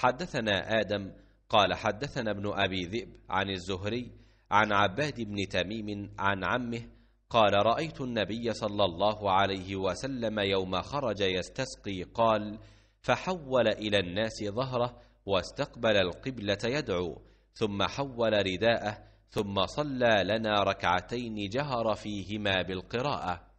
حدثنا آدم قال حدثنا ابن أبي ذئب عن الزهري عن عباد بن تميم عن عمه قال رأيت النبي صلى الله عليه وسلم يوم خرج يستسقي قال فحول إلى الناس ظهره واستقبل القبلة يدعو ثم حول رداءه ثم صلى لنا ركعتين جهر فيهما بالقراءه